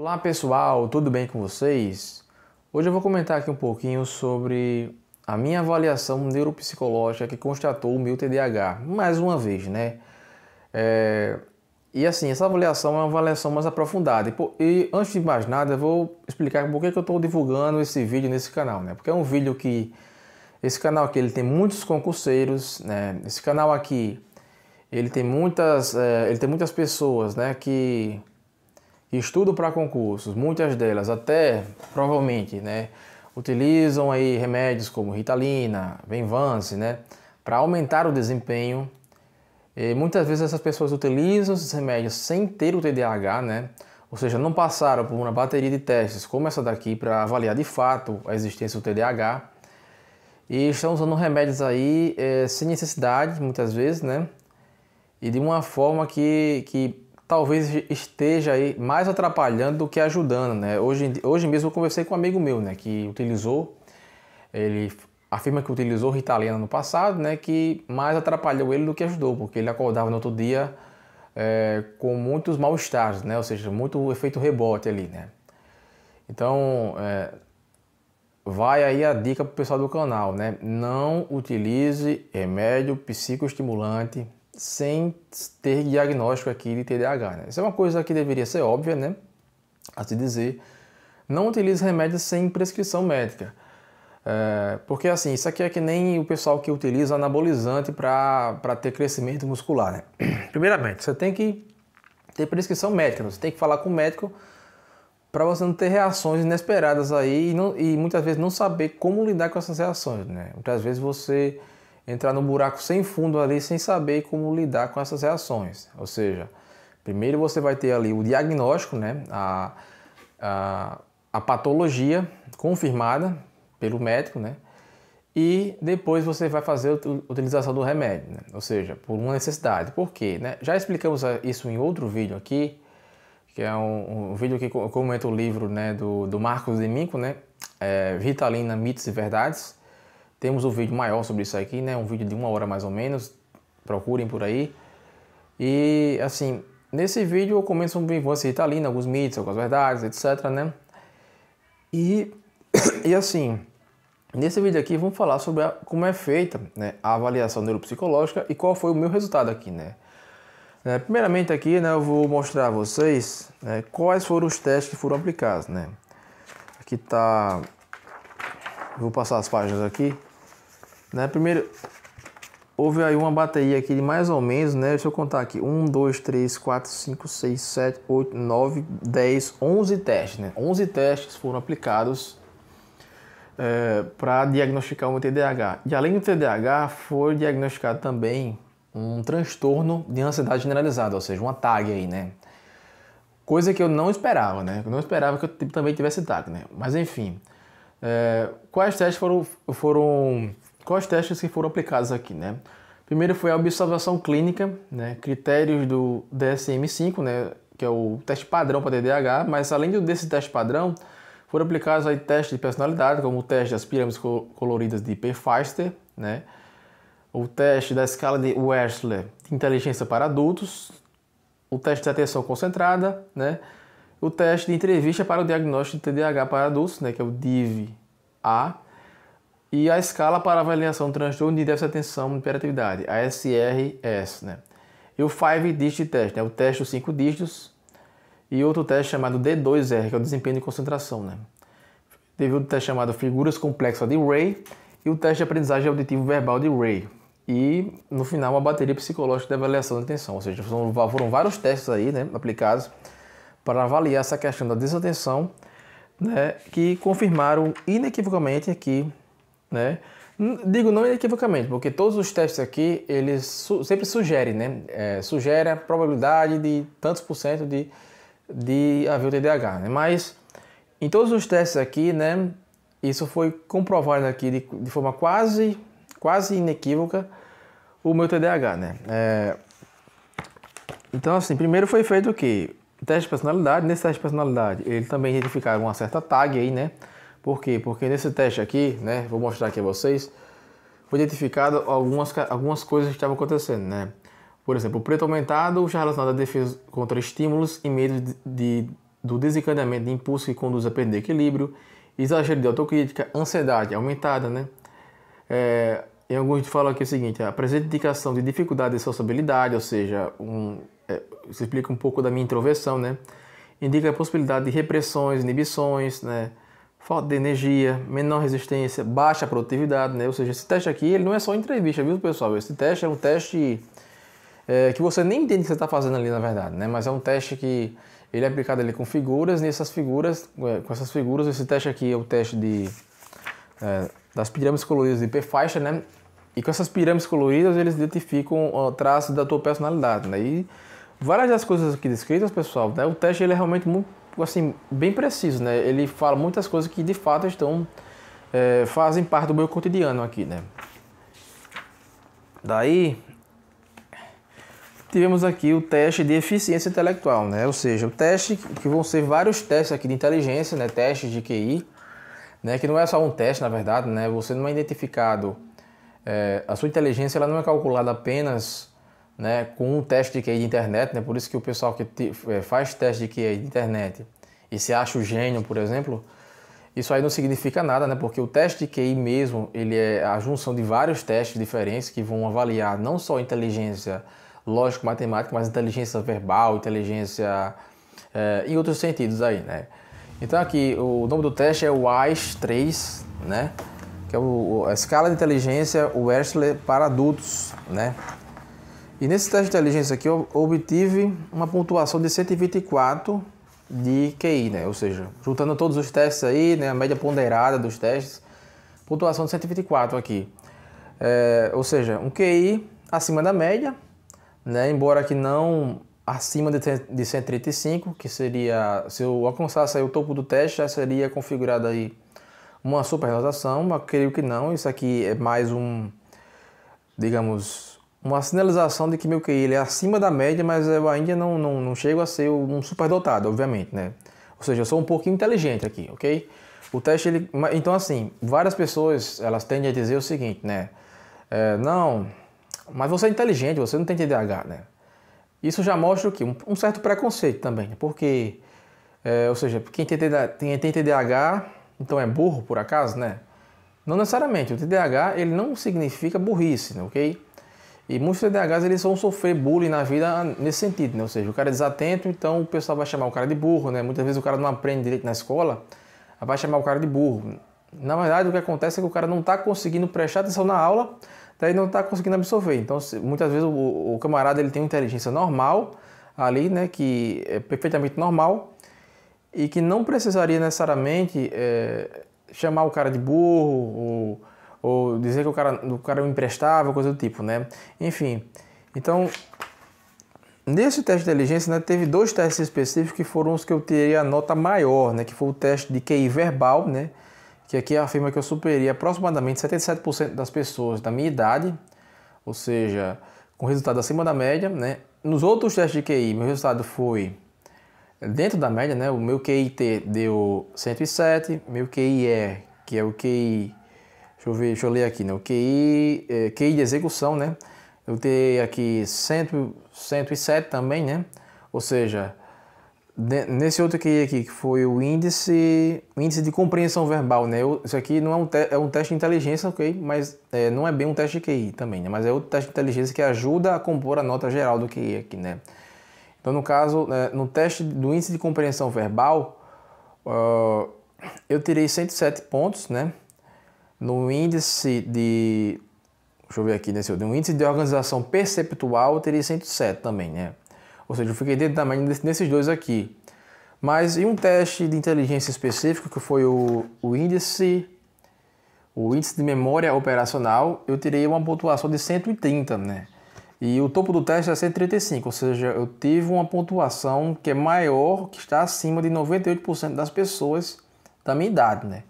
Olá pessoal, tudo bem com vocês? Hoje eu vou comentar aqui um pouquinho sobre a minha avaliação neuropsicológica que constatou o meu TDAH, mais uma vez, né? É... E assim, essa avaliação é uma avaliação mais aprofundada. E, antes de mais nada, eu vou explicar por que, que eu estou divulgando esse vídeo nesse canal, né? Porque é um vídeo que... Esse canal aqui, ele tem muitos concurseiros, né? Esse canal aqui, ele tem muitas, é... ele tem muitas pessoas, né? Que estudo para concursos, muitas delas até provavelmente, né, utilizam aí remédios como Ritalina, benvance né, para aumentar o desempenho. E muitas vezes essas pessoas utilizam esses remédios sem ter o TDAH, né? Ou seja, não passaram por uma bateria de testes como essa daqui para avaliar de fato a existência do TDAH. E estão usando remédios aí é, sem necessidade, muitas vezes, né? E de uma forma que, que talvez esteja aí mais atrapalhando do que ajudando, né? Hoje, hoje mesmo eu conversei com um amigo meu, né, que utilizou, ele afirma que utilizou Ritalina no passado, né, que mais atrapalhou ele do que ajudou, porque ele acordava no outro dia é, com muitos mal-estares, né, ou seja, muito efeito rebote ali, né. Então, é, vai aí a dica para o pessoal do canal, né, não utilize remédio psicoestimulante sem ter diagnóstico aqui de TDAH. Né? Isso é uma coisa que deveria ser óbvia, né? A se dizer. Não utilize remédios sem prescrição médica. É, porque assim, isso aqui é que nem o pessoal que utiliza anabolizante para ter crescimento muscular. Né? Primeiramente, você tem que ter prescrição médica, né? você tem que falar com o médico para você não ter reações inesperadas aí e, não, e, muitas vezes não saber como lidar com essas reações. Né? Muitas vezes você entrar no buraco sem fundo ali sem saber como lidar com essas reações. Ou seja, primeiro você vai ter ali o diagnóstico, né? a, a, a patologia confirmada pelo médico, né? e depois você vai fazer a utilização do remédio, né? ou seja, por uma necessidade. Por quê? Né? Já explicamos eh, isso em outro vídeo aqui, que é um, um vídeo que comenta o livro né, do, do Marcos de Minco, né? É, Vitalina, Mitos e Verdades. Temos um vídeo maior sobre isso aqui, né? Um vídeo de uma hora mais ou menos. Procurem por aí. E assim, nesse vídeo eu comento sobre infância lindo, né, alguns mitos, algumas verdades, etc, né? E, e assim, nesse vídeo aqui vamos falar sobre a, como é feita né, a avaliação neuropsicológica e qual foi o meu resultado aqui, né? É, primeiramente aqui, né, eu vou mostrar a vocês né, quais foram os testes que foram aplicados, né? Aqui tá... Vou passar as páginas aqui. Né? Primeiro, houve aí uma bateria aqui de mais ou menos, né? Deixa eu contar aqui: 1, 2, 3, 4, 5, 6, 7, 8, 9, 10, 11 testes, né? 11 testes foram aplicados é, para diagnosticar o meu TDAH. E além do TDAH, foi diagnosticado também um transtorno de ansiedade generalizada, ou seja, uma tag aí, né? Coisa que eu não esperava, né? Eu não esperava que eu também tivesse tag, né? Mas enfim, é, quais testes foram, foram Quais testes que foram aplicados aqui, né? Primeiro foi a observação clínica, né? Critérios do DSM-5, né? Que é o teste padrão para TDAH, mas além desse teste padrão, foram aplicados aí testes de personalidade, como o teste das pirâmides coloridas de Pfeister, né? o teste da escala de Wechsler de inteligência para adultos, o teste de atenção concentrada, né? o teste de entrevista para o diagnóstico de TDAH para adultos, né? que é o DIV-A, e a escala para avaliação do transtorno de déficit de atenção e hiperatividade, a SRS, né? E o 5 Digit Test, né? O teste dos 5 dígitos e outro teste chamado D2R, que é o desempenho de concentração, né? Teve outro teste chamado Figuras Complexas de Ray e o teste de aprendizagem auditivo verbal de Ray. E, no final, uma bateria psicológica de avaliação da atenção. Ou seja, foram, foram vários testes aí, né? Aplicados para avaliar essa questão da desatenção, né? Que confirmaram inequivocamente que né? Digo não inequivocamente, porque todos os testes aqui, eles su sempre sugerem, né? É, sugere a probabilidade de tantos por cento de, de haver o TDAH, né? Mas em todos os testes aqui, né? Isso foi comprovado aqui de, de forma quase, quase inequívoca o meu TDAH, né? É, então, assim, primeiro foi feito o quê? Teste de personalidade. Nesse teste de personalidade, ele também identificaram uma certa tag aí, né? Por quê? Porque nesse teste aqui, né, vou mostrar aqui a vocês, foi identificado algumas, algumas coisas que estavam acontecendo, né? Por exemplo, o preto aumentado já relacionado à defesa contra estímulos e medo de, de do desencadeamento de impulso que conduz a perder equilíbrio, exagero de autocrítica, ansiedade aumentada, né? É, em alguns falam aqui o seguinte, a presente indicação de dificuldade de sociabilidade, ou seja, um, é, isso explica um pouco da minha introversão, né? Indica a possibilidade de repressões, inibições, né? falta de energia, menor resistência, baixa produtividade, né? Ou seja, esse teste aqui ele não é só entrevista, viu, pessoal? Esse teste é um teste é, que você nem entende o que você está fazendo ali, na verdade, né? Mas é um teste que ele é aplicado ali com figuras, e essas figuras, é, com essas figuras, esse teste aqui é o teste de é, das pirâmides coloridas de P faixa, né? E com essas pirâmides coloridas eles identificam traços da tua personalidade, né? E várias das coisas aqui descritas, pessoal, né? o teste ele é realmente muito assim, bem preciso, né? Ele fala muitas coisas que de fato estão é, fazem parte do meu cotidiano aqui, né? Daí tivemos aqui o teste de eficiência intelectual, né? Ou seja, o teste que vão ser vários testes aqui de inteligência, né? Testes de QI, né? Que não é só um teste, na verdade, né? Você não é identificado é, a sua inteligência, ela não é calculada apenas né, com um teste de QI de internet, né, por isso que o pessoal que te, é, faz teste de QI de internet e se acha o gênio, por exemplo, isso aí não significa nada, né, porque o teste de QI mesmo, ele é a junção de vários testes diferentes que vão avaliar não só inteligência lógico-matemática, mas inteligência verbal, inteligência é, em outros sentidos aí, né. Então aqui, o nome do teste é WISE-3, né, que é o, a escala de inteligência Wechsler para adultos, né, e nesse teste de inteligência aqui eu obtive uma pontuação de 124 de QI, né? Ou seja, juntando todos os testes aí, né? A média ponderada dos testes, pontuação de 124 aqui. É, ou seja, um QI acima da média, né? Embora que não acima de, de 135, que seria, se eu alcançasse o topo do teste, já seria configurada aí uma supernotação, mas creio que não. Isso aqui é mais um, digamos, uma sinalização de que meu QI ele é acima da média, mas eu ainda não, não, não chego a ser um superdotado, obviamente, né? Ou seja, eu sou um pouquinho inteligente aqui, ok? O teste, ele... Então, assim, várias pessoas, elas tendem a dizer o seguinte, né? É, não, mas você é inteligente, você não tem TDAH, né? Isso já mostra o quê? Um, um certo preconceito também, porque... É, ou seja, quem tem, TDAH, tem TDAH, então é burro, por acaso, né? Não necessariamente. O TDAH, ele não significa burrice, né? ok? E muitos TDAHs eles vão sofrer bullying na vida nesse sentido, né? Ou seja, o cara é desatento, então o pessoal vai chamar o cara de burro, né? Muitas vezes o cara não aprende direito na escola, vai chamar o cara de burro. Na verdade, o que acontece é que o cara não está conseguindo prestar atenção na aula, daí não está conseguindo absorver. Então, muitas vezes o, o, camarada ele tem uma inteligência normal ali, né? Que é perfeitamente normal e que não precisaria necessariamente é, chamar o cara de burro ou ou dizer que o cara, o cara me emprestava, coisa do tipo, né? Enfim, então, nesse teste de inteligência, né, teve dois testes específicos que foram os que eu tirei a nota maior, né? Que foi o teste de QI verbal, né? Que aqui afirma que eu superei aproximadamente 77% das pessoas da minha idade, ou seja, com resultado acima da média, né? Nos outros testes de QI, meu resultado foi dentro da média, né? O meu QIT deu 107, meu QIE, que é o QI eu ver, deixa eu ler aqui, né? O QI, é, QI de execução, né? Eu tenho aqui 100, 107 também, né? Ou seja, de, nesse outro QI aqui, que foi o índice, índice de compreensão verbal, né? Eu, isso aqui não é um, te, é um teste de inteligência, ok? Mas é, não é bem um teste de QI também, né? Mas é outro teste de inteligência que ajuda a compor a nota geral do QI aqui, né? Então, no caso, né, no teste do índice de compreensão verbal, uh, eu tirei 107 pontos, né? no índice de. Deixa eu ver aqui, nesse, no índice de organização perceptual eu teria 107 também, né? Ou seja, eu fiquei dentro da média nesses dois aqui. Mas em um teste de inteligência específico, que foi o, o índice o índice de memória operacional, eu tirei uma pontuação de 130, né? E o topo do teste é 135, ou seja, eu tive uma pontuação que é maior, que está acima de 98% das pessoas da minha idade, né?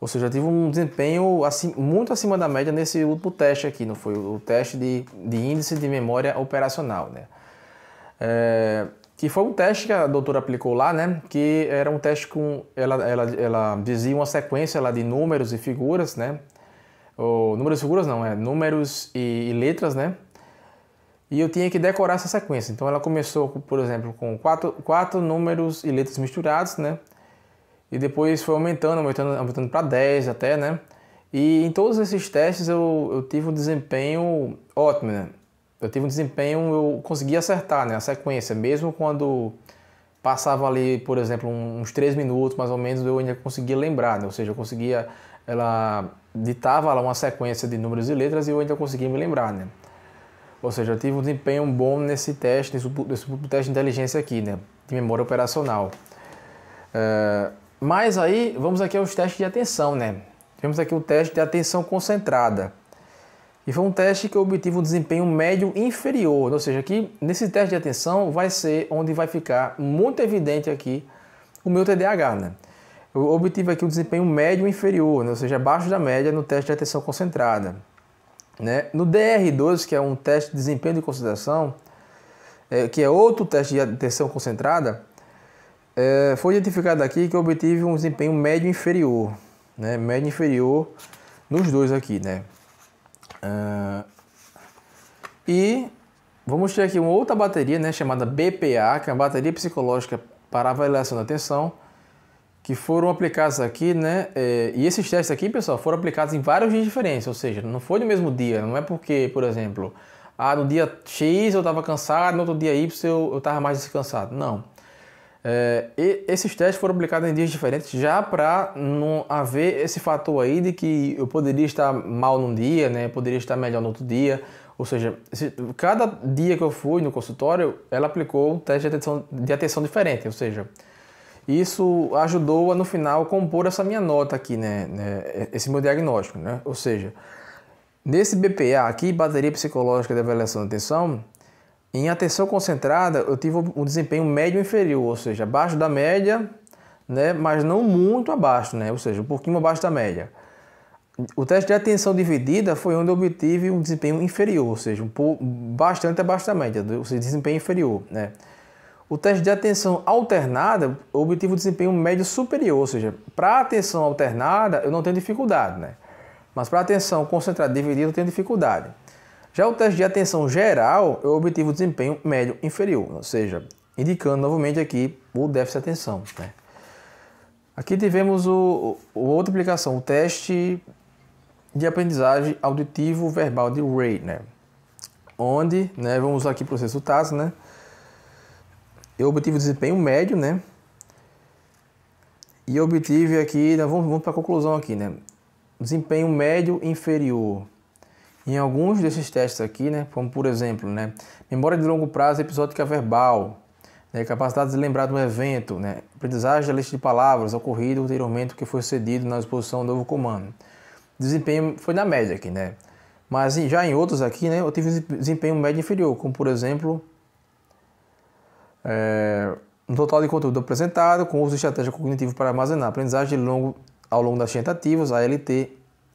Ou seja, eu tive um desempenho assim, muito acima da média nesse último teste aqui, não foi? O teste de, de índice de memória operacional, né? É, que foi um teste que a doutora aplicou lá, né? Que era um teste com... Ela, ela, ela dizia uma sequência lá de números e figuras, né? Ou, números e figuras não, é números e, e letras, né? E eu tinha que decorar essa sequência. Então ela começou, por exemplo, com quatro, quatro números e letras misturados, né? E depois foi aumentando, aumentando, aumentando para 10 até, né? E em todos esses testes eu, eu tive um desempenho ótimo, né? Eu tive um desempenho, eu consegui acertar né, a sequência, mesmo quando passava ali, por exemplo, uns 3 minutos mais ou menos, eu ainda conseguia lembrar, né? ou seja, eu conseguia, ela ditava lá uma sequência de números e letras e eu ainda conseguia me lembrar, né? Ou seja, eu tive um desempenho bom nesse teste, nesse, nesse teste de inteligência aqui, né? De memória operacional. É... Mas aí, vamos aqui aos testes de atenção, né? Temos aqui o teste de atenção concentrada. E foi um teste que eu obtive um desempenho médio inferior, ou seja, aqui nesse teste de atenção vai ser onde vai ficar muito evidente aqui o meu TDAH, né? Eu obtive aqui um desempenho médio inferior, né? ou seja, abaixo da média no teste de atenção concentrada. Né? No dr 12 que é um teste de desempenho de concentração, é, que é outro teste de atenção concentrada, é, foi identificado aqui que eu obtive um desempenho médio inferior, né? Médio inferior nos dois aqui, né? Uh, e vamos ter aqui uma outra bateria, né? Chamada BPA, que é uma bateria psicológica para avaliação da atenção, que foram aplicadas aqui, né? É, e esses testes aqui, pessoal, foram aplicados em vários dias diferentes, ou seja, não foi no mesmo dia, não é porque, por exemplo, ah, no dia X eu estava cansado, no outro dia Y eu estava mais descansado. Não. É, e esses testes foram aplicados em dias diferentes já para não haver esse fator aí de que eu poderia estar mal num dia, né? Poderia estar melhor no outro dia. Ou seja, se, cada dia que eu fui no consultório, ela aplicou um teste de atenção, de atenção diferente. Ou seja, isso ajudou a no final compor essa minha nota aqui, né? né esse meu diagnóstico, né? Ou seja, nesse BPA aqui, bateria psicológica de avaliação de atenção, em atenção concentrada, eu tive um desempenho médio inferior, ou seja, abaixo da média, né, mas não muito abaixo, né, ou seja, um pouquinho abaixo da média. O teste de atenção dividida foi onde eu obtive um desempenho inferior, ou seja, um pouco, bastante abaixo da média, ou seja, desempenho inferior. Né. O teste de atenção alternada, eu obtive um desempenho médio superior, ou seja, para atenção alternada eu não tenho dificuldade, né, mas para atenção concentrada dividida eu tenho dificuldade. Já o teste de atenção geral, eu obtive o desempenho médio inferior, ou seja, indicando novamente aqui o déficit de atenção. Né? Aqui tivemos o, o, outra aplicação, o teste de aprendizagem auditivo verbal de Ray, né? onde, né, vamos usar aqui para os resultados, né? eu obtive o desempenho médio, né? e obtive aqui, né, vamos, vamos para a conclusão aqui, né? desempenho médio inferior em alguns desses testes aqui, né, como por exemplo, né, memória de longo prazo episódica verbal, né, capacidade de lembrar de um evento, né, aprendizagem da lista de palavras ocorrido anteriormente que foi cedido na exposição do novo comando. Desempenho foi na média aqui, né? Mas já em outros aqui, né, eu tive desempenho médio inferior, como por exemplo, é, um total de conteúdo apresentado com uso de estratégia cognitiva para armazenar aprendizagem longo, ao longo das tentativas, ALT,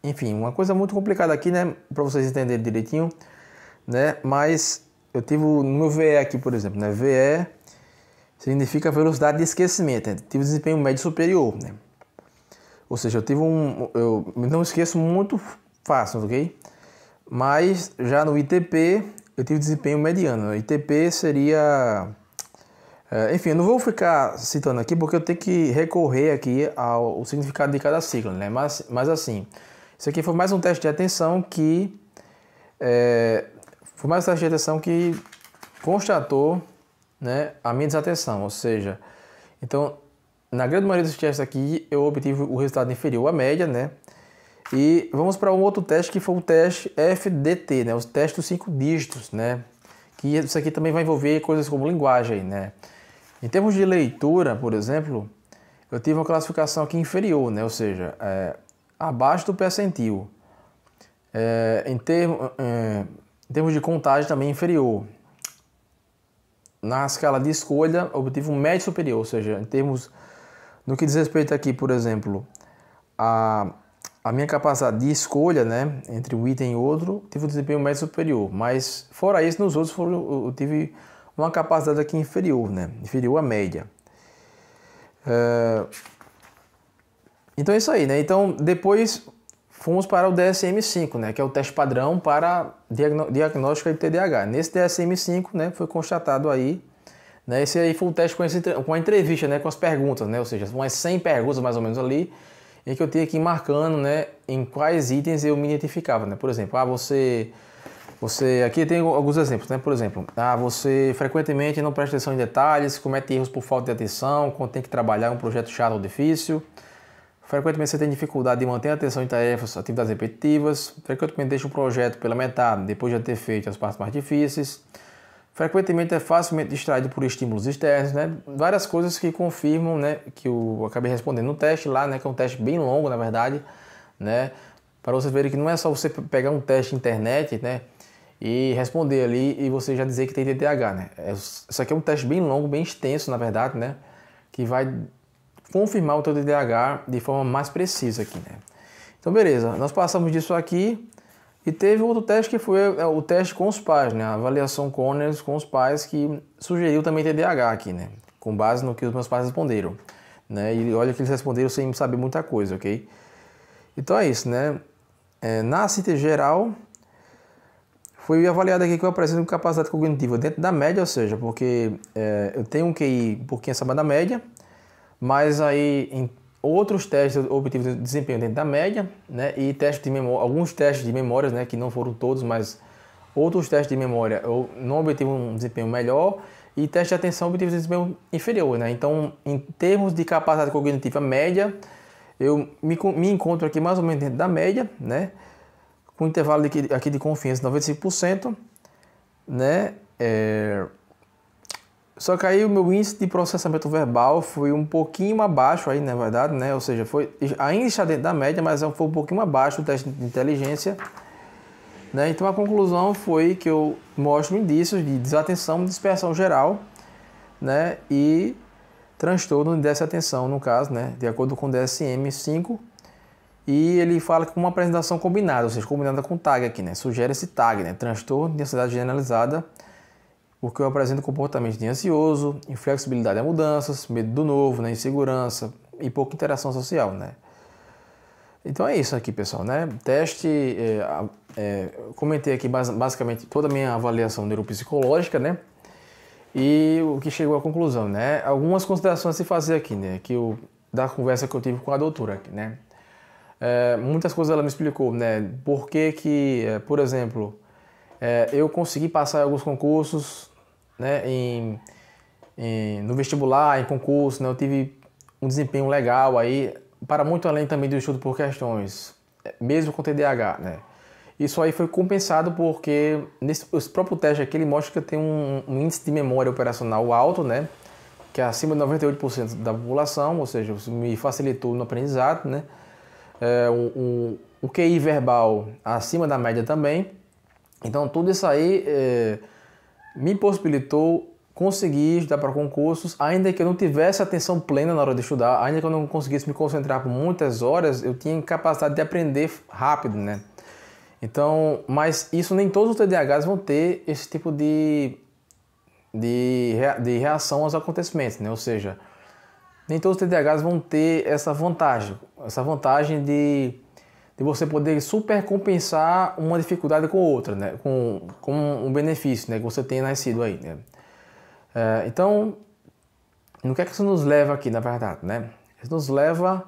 enfim, uma coisa muito complicada aqui, né? Para vocês entenderem direitinho, né? Mas eu tive no meu VE aqui, por exemplo, né? VE significa velocidade de esquecimento. Né? Tive desempenho médio superior, né? Ou seja, eu tive um. Eu não esqueço muito fácil, ok? Mas já no ITP eu tive desempenho mediano. Né, ITP seria. É, enfim, eu não vou ficar citando aqui porque eu tenho que recorrer aqui ao significado de cada ciclo, né? Mas, mas assim, isso aqui foi mais um teste de atenção que. É, foi mais um teste de atenção que constatou né, a minha desatenção. Ou seja, então, na grande maioria dos testes aqui, eu obtive o resultado inferior à média, né? E vamos para um outro teste que foi o teste FDT, né? Os testes dos cinco dígitos, né? Que isso aqui também vai envolver coisas como linguagem, né? Em termos de leitura, por exemplo, eu tive uma classificação aqui inferior, né? Ou seja, é, abaixo do percentil. É, em, termo, é, em termos de contagem também inferior. Na escala de escolha, obtive um médio superior, ou seja, em termos no que diz respeito aqui, por exemplo, a, a minha capacidade de escolha, né, entre um item e outro, tive um desempenho médio superior, mas fora isso, nos outros foram, eu tive uma capacidade aqui inferior, né, inferior à média. É, então é isso aí, né? Então depois fomos para o DSM-5, né? Que é o teste padrão para diagnóstico de TDAH. Nesse DSM-5, né? Foi constatado aí, né? Esse aí foi um teste com, esse, com a entrevista, né? Com as perguntas, né? Ou seja, umas 100 perguntas mais ou menos ali em que eu tinha que marcando, né, em quais itens eu me identificava, né? Por exemplo, ah, você você aqui tem alguns exemplos, né? Por exemplo, ah, você frequentemente não presta atenção em detalhes, comete erros por falta de atenção, quando tem que trabalhar um projeto chato ou difícil. Frequentemente você tem dificuldade de manter a atenção em tarefas, atividades repetitivas. Frequentemente deixa o projeto pela metade depois de ter feito as partes mais difíceis. Frequentemente é facilmente distraído por estímulos externos, né? Várias coisas que confirmam, né? Que eu acabei respondendo no teste lá, né? Que é um teste bem longo, na verdade, né? Para vocês verem que não é só você pegar um teste internet, né? E responder ali e você já dizer que tem TDAH, né? É, isso aqui é um teste bem longo, bem extenso, na verdade, né? Que vai confirmar o teu DDH de forma mais precisa aqui, né? Então, beleza, nós passamos disso aqui e teve outro teste que foi é, o teste com os pais, né? A avaliação Conners com os pais que sugeriu também TDAH aqui, né? Com base no que os meus pais responderam, né? E olha que eles responderam sem saber muita coisa, ok? Então é isso, né? É, na CT geral, foi avaliado aqui que eu apresento com capacidade cognitiva dentro da média, ou seja, porque é, eu tenho um QI um pouquinho acima da média, mas aí em outros testes obtive de desempenho dentro da média, né? E testes de memória, alguns testes de memória, né, que não foram todos, mas outros testes de memória eu não obtive um desempenho melhor e teste de atenção obtive um desempenho inferior, né? Então, em termos de capacidade cognitiva média, eu me, me encontro aqui mais ou menos dentro da média, né? Com intervalo de, aqui de confiança 95%, né? É só que aí o meu índice de processamento verbal foi um pouquinho abaixo aí, na verdade, né? Ou seja, foi ainda está dentro da média, mas é foi um pouquinho abaixo do teste de inteligência. Né? Então a conclusão foi que eu mostro indícios de desatenção, dispersão geral, né? E transtorno de desatenção, no caso, né? De acordo com o DSM-5. E ele fala com uma apresentação combinada, ou seja, combinada com tag aqui, né? Sugere esse tag, né? Transtorno de ansiedade generalizada porque eu apresento comportamento de ansioso, inflexibilidade a mudanças, medo do novo, né, insegurança e pouca interação social, né? Então é isso aqui, pessoal, né? Teste, é, é, comentei aqui basicamente toda a minha avaliação neuropsicológica, né? E o que chegou à conclusão, né? Algumas considerações a se fazer aqui, né? Que da conversa que eu tive com a doutora né? É, muitas coisas ela me explicou, né? Por que que, é, por exemplo, é, eu consegui passar em alguns concursos né, em, em, no vestibular, em concurso, né, eu tive um desempenho legal aí, para muito além também do estudo por questões, é, mesmo com TDAH, né. Isso aí foi compensado porque nesse os próprio teste aqui ele mostra que tem um, um, índice de memória operacional alto, né, que é acima de 98% da população, ou seja, isso me facilitou no aprendizado, né. É, o, o, o QI verbal acima da média também. Então tudo isso aí é, me possibilitou conseguir estudar para concursos, ainda que eu não tivesse atenção plena na hora de estudar, ainda que eu não conseguisse me concentrar por muitas horas, eu tinha capacidade de aprender rápido, né? Então, mas isso nem todos os TDAHs vão ter esse tipo de, de, de reação aos acontecimentos, né? Ou seja, nem todos os TDAHs vão ter essa vantagem, essa vantagem de de você poder supercompensar uma dificuldade com outra, né? com, com um benefício né? que você tenha nascido aí. Né? É, então, no que é que isso nos leva aqui, na verdade? Né? Isso nos leva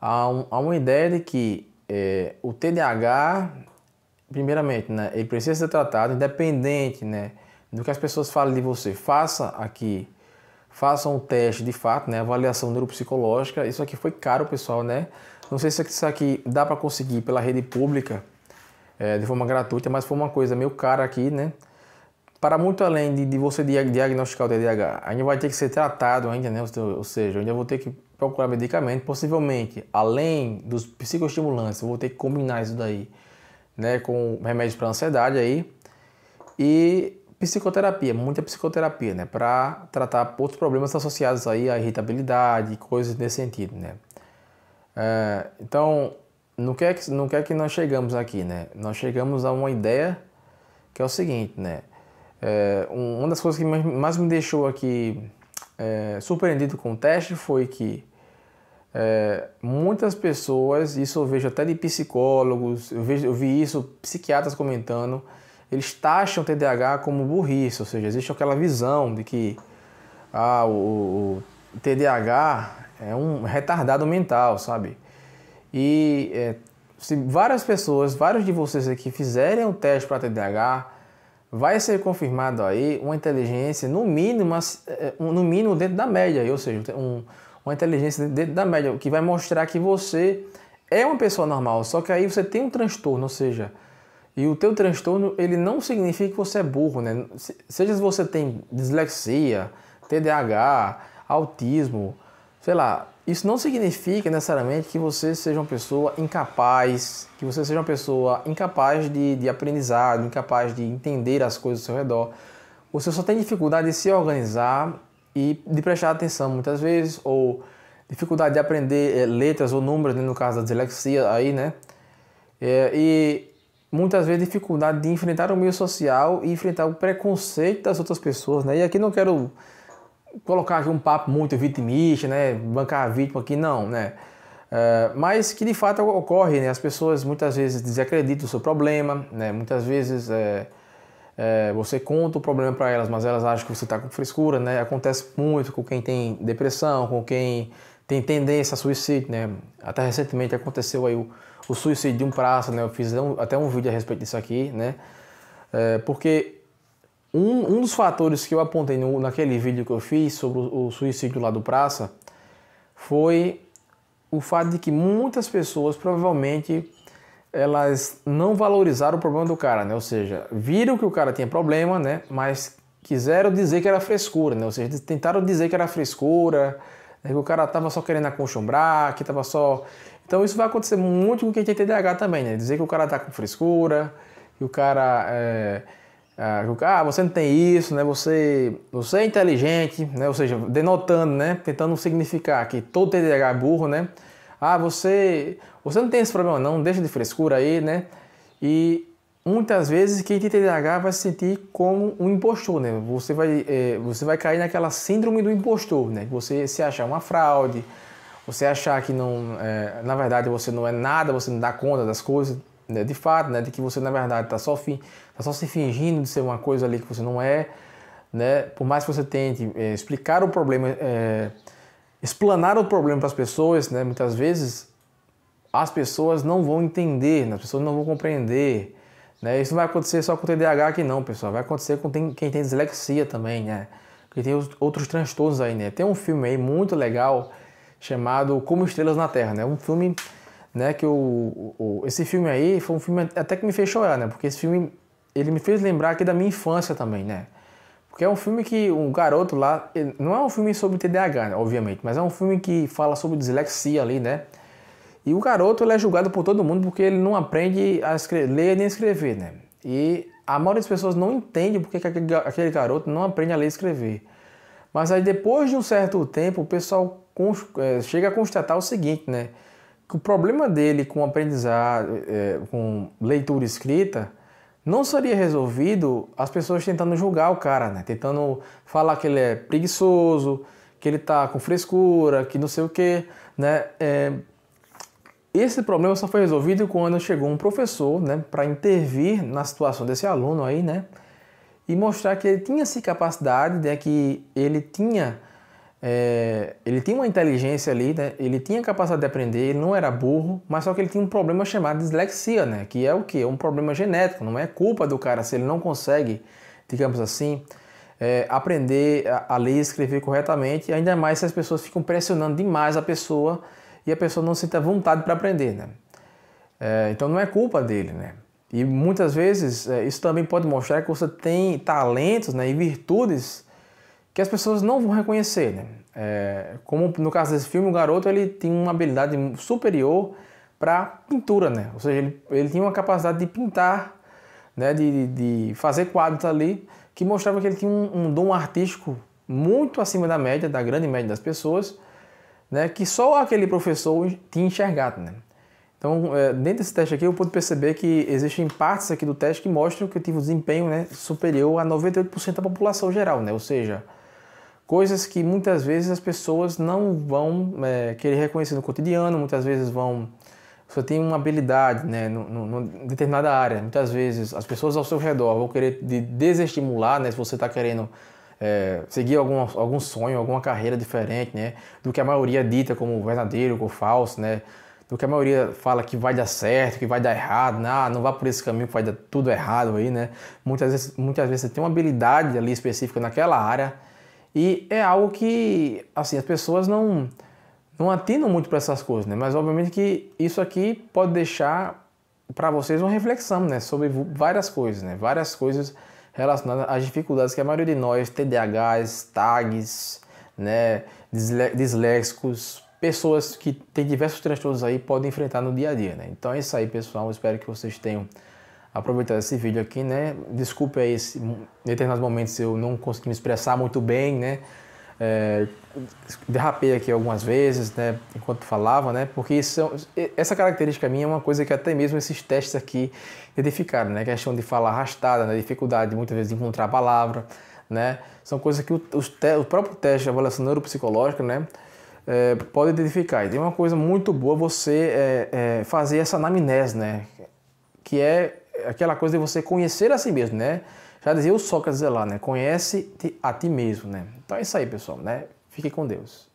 a, um, a uma ideia de que é, o TDAH, primeiramente, né, ele precisa ser tratado independente né, do que as pessoas falam de você. Faça aqui, faça um teste de fato, né, avaliação neuropsicológica. Isso aqui foi caro, pessoal, né? Não sei se isso é aqui é dá para conseguir pela rede pública, é, de forma gratuita, mas foi uma coisa meio cara aqui, né? Para muito além de, de você diagnosticar o TDAH, ainda vai ter que ser tratado ainda, né? Ou seja, ainda vou ter que procurar medicamento, possivelmente, além dos psicoestimulantes, vou ter que combinar isso daí, né? Com remédios para ansiedade aí e psicoterapia, muita psicoterapia, né? Para tratar outros problemas associados aí à irritabilidade, coisas nesse sentido, né? É, então, no que, é que, no que é que nós chegamos aqui, né? Nós chegamos a uma ideia que é o seguinte, né? É, uma das coisas que mais me deixou aqui é, surpreendido com o teste foi que é, muitas pessoas, isso eu vejo até de psicólogos, eu, vejo, eu vi isso, psiquiatras comentando, eles taxam o TDAH como burrice, ou seja, existe aquela visão de que ah, o, o TDAH é um retardado mental, sabe? E é, se várias pessoas, vários de vocês aqui fizerem o teste para TDAH, vai ser confirmado aí uma inteligência no mínimo, é, no mínimo dentro da média, ou seja, um, uma inteligência dentro da média, que vai mostrar que você é uma pessoa normal, só que aí você tem um transtorno, ou seja, e o teu transtorno ele não significa que você é burro, né? Seja se você tem dislexia, TDAH, autismo, sei lá, isso não significa necessariamente que você seja uma pessoa incapaz, que você seja uma pessoa incapaz de, de aprendizado, incapaz de entender as coisas ao seu redor. Você só tem dificuldade de se organizar e de prestar atenção muitas vezes, ou dificuldade de aprender é, letras ou números, né, no caso da dislexia aí, né? É, e muitas vezes dificuldade de enfrentar o meio social e enfrentar o preconceito das outras pessoas, né? E aqui não quero colocar aqui um papo muito vitimista, né? Bancar a vítima aqui, não, né? É, mas que de fato ocorre, né? As pessoas muitas vezes desacreditam o seu problema, né? Muitas vezes é, é, você conta o problema para elas, mas elas acham que você está com frescura, né? Acontece muito com quem tem depressão, com quem tem tendência a suicídio, né? Até recentemente aconteceu aí o, o suicídio de um praça, né? Eu fiz um, até um vídeo a respeito disso aqui, né? É, porque um, um dos fatores que eu apontei no, naquele vídeo que eu fiz sobre o, o suicídio lá do Praça foi o fato de que muitas pessoas provavelmente elas não valorizaram o problema do cara, né? Ou seja, viram que o cara tinha problema, né? Mas quiseram dizer que era frescura, né? Ou seja, tentaram dizer que era frescura, né? que o cara tava só querendo acostumbrar que tava só... Então isso vai acontecer muito com quem tem TDAH também, né? Dizer que o cara tá com frescura, que o cara... É ah, ah, você não tem isso, né? Você, você é inteligente, né? Ou seja, denotando, né? Tentando significar que todo TDAH é burro, né? Ah, você, você não tem esse problema não, deixa de frescura aí, né? E muitas vezes quem tem TDAH vai se sentir como um impostor, né? Você vai, é, você vai cair naquela síndrome do impostor, né? Você se achar uma fraude, você achar que não, é, na verdade você não é nada, você não dá conta das coisas né, de fato, né, de que você na verdade está só, tá só, se fingindo de ser uma coisa ali que você não é, né, por mais que você tente é, explicar o problema, é, explanar o problema para as pessoas, né, muitas vezes as pessoas não vão entender, né, as pessoas não vão compreender. Né, isso não vai acontecer só com o TDAH aqui não, pessoal, vai acontecer com quem tem dislexia também, né, que tem outros transtornos aí, né. Tem um filme aí muito legal chamado Como Estrelas na Terra, né, um filme né? Que o, o, esse filme aí foi um filme até que me fez chorar, né? Porque esse filme ele me fez lembrar aqui da minha infância também, né? Porque é um filme que um garoto lá, não é um filme sobre TDAH, né? obviamente, mas é um filme que fala sobre dislexia ali, né? E o garoto ele é julgado por todo mundo porque ele não aprende a escrever, ler nem escrever, né? E a maioria das pessoas não entende porque que aquele garoto não aprende a ler e escrever. Mas aí depois de um certo tempo, o pessoal eh, chega a constatar o seguinte, né? que o problema dele com aprendizado, é, com leitura escrita, não seria resolvido as pessoas tentando julgar o cara, né? Tentando falar que ele é preguiçoso, que ele tá com frescura, que não sei o quê, né? É, esse problema só foi resolvido quando chegou um professor, né, para intervir na situação desse aluno aí, né, e mostrar que ele tinha essa capacidade, né, que ele tinha é, ele tinha uma inteligência ali, né? ele tinha capacidade de aprender, ele não era burro, mas só que ele tinha um problema chamado dislexia, né? que é o que? Um problema genético, não é culpa do cara se ele não consegue, digamos assim, é, aprender a, a ler e escrever corretamente, ainda mais se as pessoas ficam pressionando demais a pessoa e a pessoa não sente a vontade para aprender. Né? É, então não é culpa dele. Né? E muitas vezes é, isso também pode mostrar que você tem talentos né, e virtudes que as pessoas não vão reconhecer. Né? É, como no caso desse filme, o garoto ele tinha uma habilidade superior para pintura, né? ou seja, ele, ele tinha uma capacidade de pintar, né? de, de, de fazer quadros ali, que mostrava que ele tinha um, um dom artístico muito acima da média, da grande média das pessoas, né? que só aquele professor tinha enxergado. Né? Então, é, dentro desse teste aqui, eu pude perceber que existem partes aqui do teste que mostram que eu tive um desempenho né, superior a 98% da população geral, né? ou seja, coisas que muitas vezes as pessoas não vão é, querer reconhecer no cotidiano, muitas vezes vão. Você tem uma habilidade né, em determinada área, muitas vezes as pessoas ao seu redor vão querer desestimular né, se você está querendo é, seguir algum, algum sonho, alguma carreira diferente né, do que a maioria dita como verdadeiro ou falso, né, do que a maioria fala que vai dar certo, que vai dar errado, não, né, ah, não vá por esse caminho que vai dar tudo errado aí, né? Muitas vezes, muitas vezes você tem uma habilidade ali específica naquela área e é algo que, assim, as pessoas não, não atinam muito para essas coisas, né? Mas obviamente que isso aqui pode deixar para vocês uma reflexão, né? Sobre várias coisas, né? Várias coisas relacionadas às dificuldades que a maioria de nós, TDAHs, tags, né? Disléxicos, pessoas que têm diversos transtornos aí podem enfrentar no dia a dia, né? Então é isso aí, pessoal. espero que vocês tenham aproveitar esse vídeo aqui, né? Desculpe aí, se em determinados momentos eu não consegui me expressar muito bem, né? É, derrapei aqui algumas vezes, né? Enquanto falava, né? Porque isso, essa característica minha é uma coisa que até mesmo esses testes aqui identificaram, né? A questão de falar arrastada, né? Dificuldade muitas vezes de encontrar a palavra, né? São coisas que o, o próprio teste de avaliação neuropsicológica, né? É, pode identificar. E tem uma coisa muito boa você é, é fazer essa anamnese, né? Que é aquela coisa de você conhecer a si mesmo, né? Já dizia o Sócrates lá, né? Conhece-te a ti mesmo, né? Então é isso aí, pessoal, né? Fique com Deus.